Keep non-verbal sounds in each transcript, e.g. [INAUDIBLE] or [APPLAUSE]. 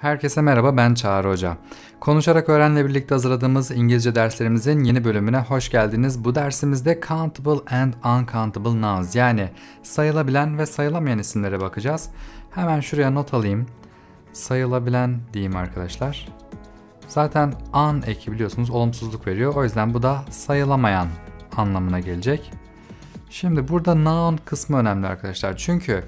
Herkese merhaba ben Çağrı Hoca. Konuşarak Öğren'le birlikte hazırladığımız İngilizce derslerimizin yeni bölümüne hoş geldiniz. Bu dersimizde Countable and Uncountable Nouns yani sayılabilen ve sayılamayan isimlere bakacağız. Hemen şuraya not alayım. Sayılabilen diyeyim arkadaşlar. Zaten an eki biliyorsunuz olumsuzluk veriyor. O yüzden bu da sayılamayan anlamına gelecek. Şimdi burada noun kısmı önemli arkadaşlar. Çünkü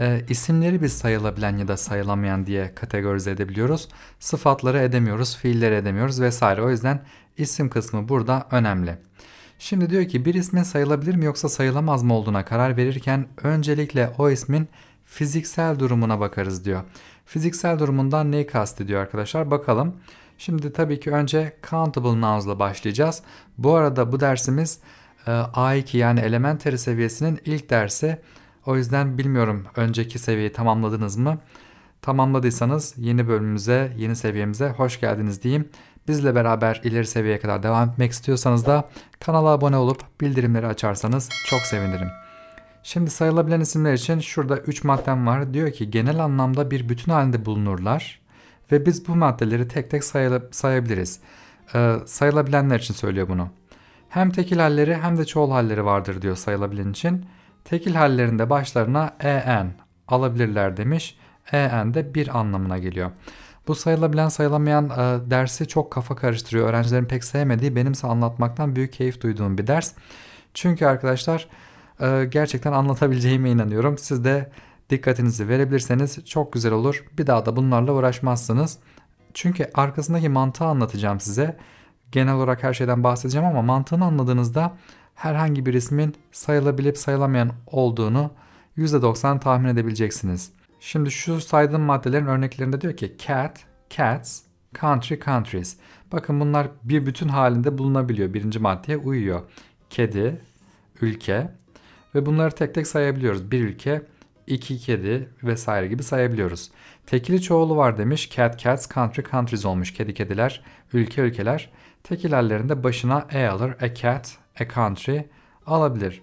e, isimleri biz sayılabilen ya da sayılamayan diye kategorize edebiliyoruz. Sıfatları edemiyoruz, fiilleri edemiyoruz vesaire. O yüzden isim kısmı burada önemli. Şimdi diyor ki bir ismin sayılabilir mi yoksa sayılamaz mı olduğuna karar verirken öncelikle o ismin fiziksel durumuna bakarız diyor. Fiziksel durumundan neyi kastediyor arkadaşlar bakalım. Şimdi tabii ki önce countable nouns ile başlayacağız. Bu arada bu dersimiz e, A2 yani elementary seviyesinin ilk dersi. O yüzden bilmiyorum önceki seviyeyi tamamladınız mı? Tamamladıysanız yeni bölümümüze, yeni seviyemize hoş geldiniz diyeyim. Bizle beraber ileri seviyeye kadar devam etmek istiyorsanız da kanala abone olup bildirimleri açarsanız çok sevinirim. Şimdi sayılabilen isimler için şurada 3 maddem var. Diyor ki genel anlamda bir bütün halinde bulunurlar ve biz bu maddeleri tek tek sayabiliriz. Ee, sayılabilenler için söylüyor bunu. Hem tekil halleri hem de çoğul halleri vardır diyor sayılabilen için. Tekil hallerinde başlarına en alabilirler demiş. En de bir anlamına geliyor. Bu sayılabilen sayılamayan e, dersi çok kafa karıştırıyor. Öğrencilerin pek sevmediği benimse anlatmaktan büyük keyif duyduğum bir ders. Çünkü arkadaşlar e, gerçekten anlatabileceğime inanıyorum. Siz de dikkatinizi verebilirseniz çok güzel olur. Bir daha da bunlarla uğraşmazsınız. Çünkü arkasındaki mantığı anlatacağım size. Genel olarak her şeyden bahsedeceğim ama mantığını anladığınızda herhangi bir ismin sayılabilip sayılamayan olduğunu %90 tahmin edebileceksiniz. Şimdi şu saydığım maddelerin örneklerinde diyor ki cat, cats, country, countries. Bakın bunlar bir bütün halinde bulunabiliyor. Birinci maddeye uyuyor. Kedi, ülke ve bunları tek tek sayabiliyoruz. Bir ülke, iki kedi vesaire gibi sayabiliyoruz. Tekili çoğulu var demiş. Cat, cats, country, countries olmuş. Kedi, kediler, ülke, ülkeler. Tekil başına e alır. A cat, a country alabilir.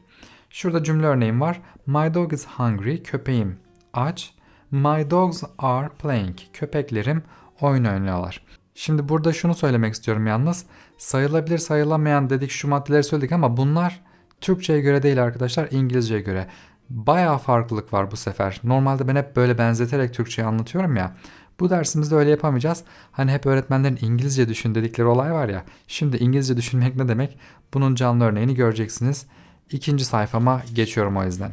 Şurada cümle örneğim var. My dog is hungry. Köpeğim aç. My dogs are playing. Köpeklerim oyun oynuyorlar. Şimdi burada şunu söylemek istiyorum yalnız. Sayılabilir sayılamayan dedik şu maddeleri söyledik ama bunlar Türkçe'ye göre değil arkadaşlar İngilizce'ye göre. Baya farklılık var bu sefer. Normalde ben hep böyle benzeterek Türkçe'yi anlatıyorum ya. Bu dersimizde öyle yapamayacağız. Hani hep öğretmenlerin İngilizce düşün dedikleri olay var ya. Şimdi İngilizce düşünmek ne demek? Bunun canlı örneğini göreceksiniz. İkinci sayfama geçiyorum o yüzden.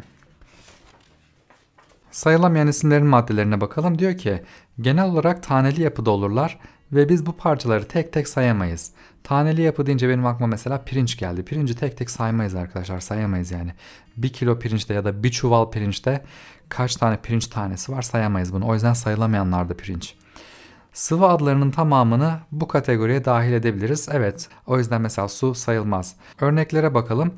Sayılamayan isimlerin maddelerine bakalım. Diyor ki genel olarak taneli yapıda olurlar. Ve biz bu parçaları tek tek sayamayız. Taneli yapı deyince benim aklıma mesela pirinç geldi. Pirinci tek tek saymayız arkadaşlar sayamayız yani. Bir kilo pirinçte ya da bir çuval pirinçte kaç tane pirinç tanesi var sayamayız bunu. O yüzden sayılamayanlar da pirinç. Sıvı adlarının tamamını bu kategoriye dahil edebiliriz. Evet o yüzden mesela su sayılmaz. Örneklere bakalım.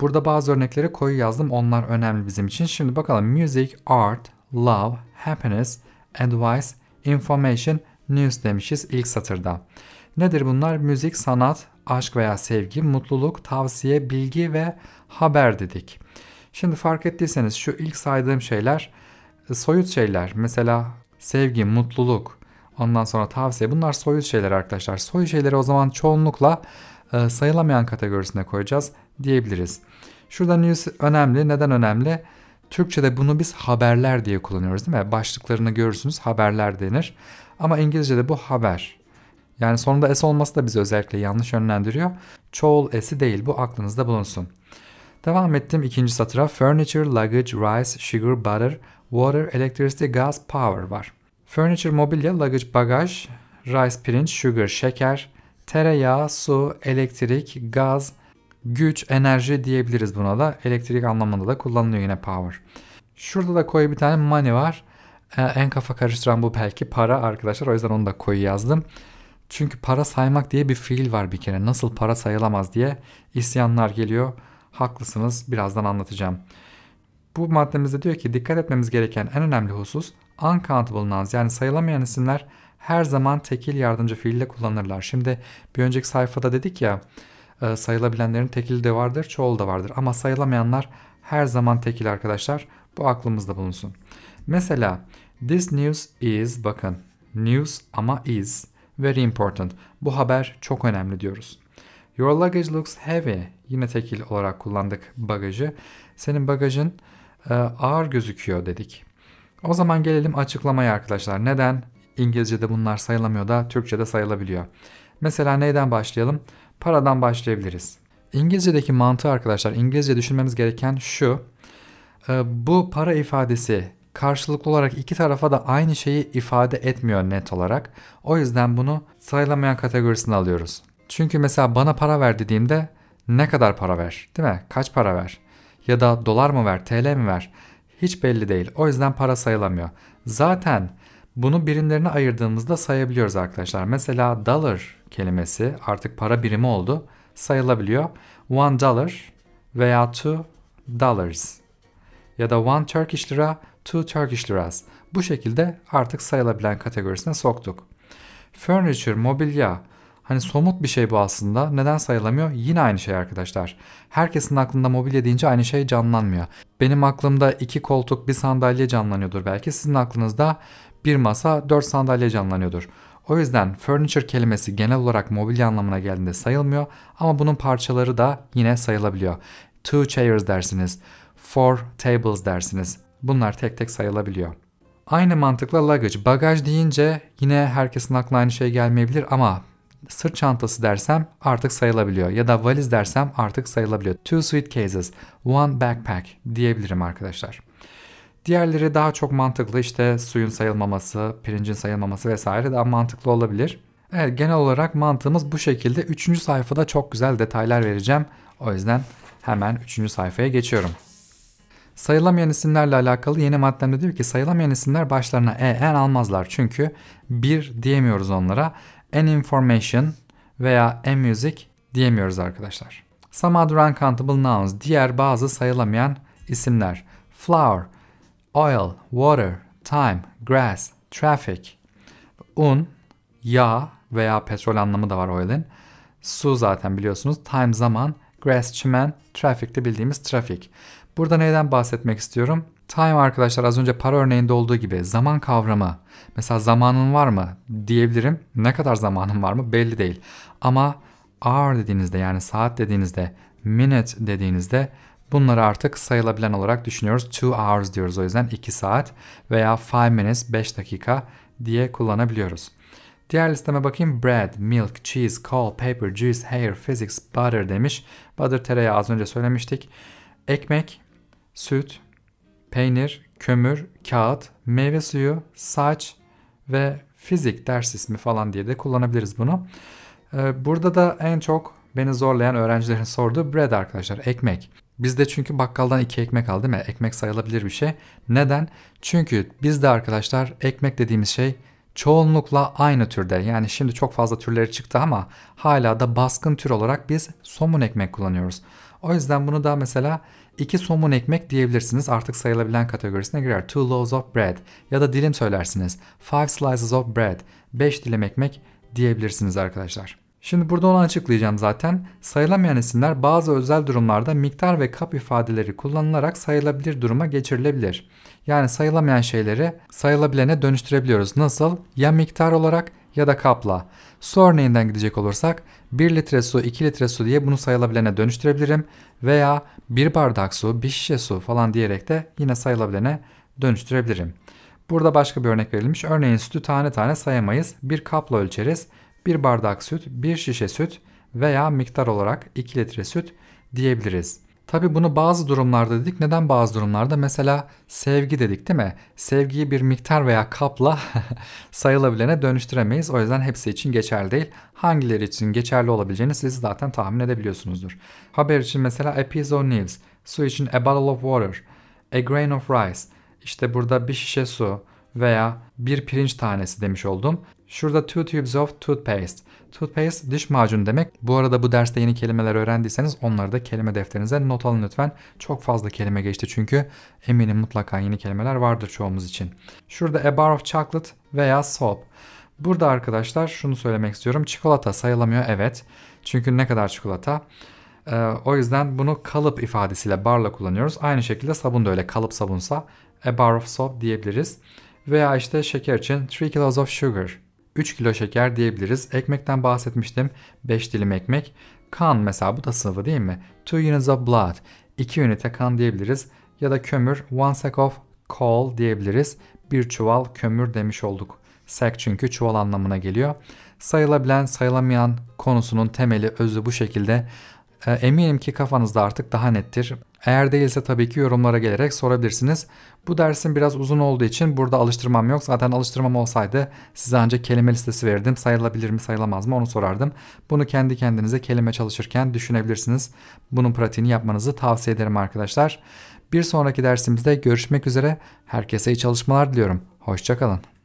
Burada bazı örnekleri koyu yazdım. Onlar önemli bizim için. Şimdi bakalım. Music, art, love, happiness, advice, information, news demişiz ilk satırda. Nedir bunlar? Müzik, sanat, aşk veya sevgi, mutluluk, tavsiye, bilgi ve haber dedik. Şimdi fark ettiyseniz şu ilk saydığım şeyler e, soyut şeyler. Mesela sevgi, mutluluk, ondan sonra tavsiye bunlar soyut şeyler arkadaşlar. Soyut şeyleri o zaman çoğunlukla e, sayılamayan kategorisine koyacağız diyebiliriz. Şurada news önemli. Neden önemli? Türkçe'de bunu biz haberler diye kullanıyoruz değil mi? Başlıklarını görürsünüz haberler denir. Ama İngilizce'de bu haber. Yani sonunda S olması da bizi özellikle yanlış yönlendiriyor. Çoğul S'i değil bu aklınızda bulunsun. Devam ettim ikinci satıra. Furniture, luggage, rice, sugar, butter, water, electricity, gas, power var. Furniture, mobilya, luggage, bagaj, rice, pirinç, sugar, şeker, tereyağı, su, elektrik, gaz, güç, enerji diyebiliriz buna da. Elektrik anlamında da kullanılıyor yine power. Şurada da koyu bir tane money var. E, en kafa karıştıran bu belki para arkadaşlar. O yüzden onu da koyu yazdım. Çünkü para saymak diye bir fiil var bir kere. Nasıl para sayılamaz diye isyanlar geliyor. Haklısınız birazdan anlatacağım. Bu maddemizde diyor ki dikkat etmemiz gereken en önemli husus uncountable nouns yani sayılamayan isimler her zaman tekil yardımcı fiille kullanırlar. Şimdi bir önceki sayfada dedik ya e, sayılabilenlerin tekili de vardır çoğul da vardır ama sayılamayanlar her zaman tekil arkadaşlar bu aklımızda bulunsun. Mesela this news is bakın news ama is very important. Bu haber çok önemli diyoruz. Your luggage looks heavy. Yine tekil olarak kullandık bagajı. Senin bagajın e, ağır gözüküyor dedik. O zaman gelelim açıklamaya arkadaşlar. Neden İngilizce'de bunlar sayılamıyor da Türkçe'de sayılabiliyor? Mesela neyden başlayalım? Paradan başlayabiliriz. İngilizce'deki mantığı arkadaşlar İngilizce düşünmemiz gereken şu. E, bu para ifadesi karşılıklı olarak iki tarafa da aynı şeyi ifade etmiyor net olarak. O yüzden bunu sayılamayan kategorisine alıyoruz. Çünkü mesela bana para ver dediğimde ne kadar para ver değil mi? Kaç para ver? Ya da dolar mı ver, TL mi ver? Hiç belli değil. O yüzden para sayılamıyor. Zaten bunu birimlerine ayırdığımızda sayabiliyoruz arkadaşlar. Mesela dollar kelimesi artık para birimi oldu. Sayılabiliyor. One dollar veya two dollars ya da one Turkish lira 2 Turkish liras. Bu şekilde artık sayılabilen kategorisine soktuk. Furniture, mobilya. Hani somut bir şey bu aslında. Neden sayılamıyor? Yine aynı şey arkadaşlar. Herkesin aklında mobilya deyince aynı şey canlanmıyor. Benim aklımda iki koltuk, bir sandalye canlanıyordur belki. Sizin aklınızda bir masa, dört sandalye canlanıyordur. O yüzden furniture kelimesi genel olarak mobilya anlamına geldiğinde sayılmıyor ama bunun parçaları da yine sayılabiliyor. Two chairs dersiniz, four tables dersiniz, Bunlar tek tek sayılabiliyor. Aynı mantıkla luggage, bagaj deyince yine herkesin aklına aynı şey gelmeyebilir ama sırt çantası dersem artık sayılabiliyor ya da valiz dersem artık sayılabiliyor. Two suitcases, one backpack diyebilirim arkadaşlar. Diğerleri daha çok mantıklı işte suyun sayılmaması, pirincin sayılmaması vesaire daha mantıklı olabilir. Evet genel olarak mantığımız bu şekilde. Üçüncü sayfada çok güzel detaylar vereceğim. O yüzden hemen üçüncü sayfaya geçiyorum. Sayılamayan isimlerle alakalı yeni maddemde diyor ki sayılamayan isimler başlarına e, en almazlar. Çünkü bir diyemiyoruz onlara. An information veya an music diyemiyoruz arkadaşlar. Some other uncountable nouns. Diğer bazı sayılamayan isimler. Flower, oil, water, time, grass, traffic. Un, yağ veya petrol anlamı da var oil'in. Su zaten biliyorsunuz. Time zaman, grass çimen, traffic de bildiğimiz trafik. Burada neyden bahsetmek istiyorum? Time arkadaşlar az önce para örneğinde olduğu gibi zaman kavramı. Mesela zamanın var mı diyebilirim. Ne kadar zamanın var mı belli değil. Ama hour dediğinizde yani saat dediğinizde, minute dediğinizde bunları artık sayılabilen olarak düşünüyoruz. Two hours diyoruz o yüzden 2 saat veya 5 minutes 5 dakika diye kullanabiliyoruz. Diğer listeme bakayım. Bread, milk, cheese, coal, paper, juice, hair, physics, butter demiş. Butter tereyağı az önce söylemiştik. Ekmek, süt, peynir, kömür, kağıt, meyve suyu, saç ve fizik ders ismi falan diye de kullanabiliriz bunu. Ee, burada da en çok beni zorlayan öğrencilerin sorduğu bread arkadaşlar, ekmek. Bizde çünkü bakkaldan iki ekmek al değil mi? Ekmek sayılabilir bir şey. Neden? Çünkü bizde arkadaşlar ekmek dediğimiz şey çoğunlukla aynı türde. Yani şimdi çok fazla türleri çıktı ama hala da baskın tür olarak biz somun ekmek kullanıyoruz. O yüzden bunu da mesela İki somun ekmek diyebilirsiniz artık sayılabilen kategorisine girer. Two loaves of bread ya da dilim söylersiniz. Five slices of bread. Beş dilim ekmek diyebilirsiniz arkadaşlar. Şimdi burada onu açıklayacağım zaten. Sayılamayan isimler bazı özel durumlarda miktar ve kap ifadeleri kullanılarak sayılabilir duruma geçirilebilir. Yani sayılamayan şeyleri sayılabilene dönüştürebiliyoruz. Nasıl? Ya miktar olarak ya da kapla. Su örneğinden gidecek olursak 1 litre su 2 litre su diye bunu sayılabilene dönüştürebilirim veya 1 bardak su 1 şişe su falan diyerek de yine sayılabilene dönüştürebilirim. Burada başka bir örnek verilmiş. Örneğin sütü tane tane sayamayız. Bir kapla ölçeriz. Bir bardak süt, bir şişe süt veya miktar olarak 2 litre süt diyebiliriz. Tabi bunu bazı durumlarda dedik. Neden bazı durumlarda? Mesela sevgi dedik değil mi? Sevgiyi bir miktar veya kapla [LAUGHS] sayılabilene dönüştüremeyiz. O yüzden hepsi için geçerli değil. Hangileri için geçerli olabileceğini siz zaten tahmin edebiliyorsunuzdur. Haber için mesela a piece of news, su için a bottle of water, a grain of rice, İşte burada bir şişe su veya bir pirinç tanesi demiş oldum. Şurada two tubes of toothpaste. Toothpaste diş macunu demek. Bu arada bu derste yeni kelimeler öğrendiyseniz onları da kelime defterinize not alın lütfen. Çok fazla kelime geçti çünkü eminim mutlaka yeni kelimeler vardır çoğumuz için. Şurada a bar of chocolate veya soap. Burada arkadaşlar şunu söylemek istiyorum. Çikolata sayılamıyor evet. Çünkü ne kadar çikolata? Ee, o yüzden bunu kalıp ifadesiyle barla kullanıyoruz. Aynı şekilde sabun da öyle kalıp sabunsa a bar of soap diyebiliriz. Veya işte şeker için 3 kilos of sugar 3 kilo şeker diyebiliriz. Ekmekten bahsetmiştim. 5 dilim ekmek. Kan mesela bu da sıvı değil mi? 2 units of blood. 2 ünite kan diyebiliriz. Ya da kömür. One sack of coal diyebiliriz. Bir çuval kömür demiş olduk. Sack çünkü çuval anlamına geliyor. Sayılabilen sayılamayan konusunun temeli özü bu şekilde. E, eminim ki kafanızda artık daha nettir. Eğer değilse tabii ki yorumlara gelerek sorabilirsiniz. Bu dersin biraz uzun olduğu için burada alıştırmam yok. Zaten alıştırmam olsaydı size ancak kelime listesi verirdim. Sayılabilir mi sayılamaz mı onu sorardım. Bunu kendi kendinize kelime çalışırken düşünebilirsiniz. Bunun pratiğini yapmanızı tavsiye ederim arkadaşlar. Bir sonraki dersimizde görüşmek üzere. Herkese iyi çalışmalar diliyorum. Hoşçakalın.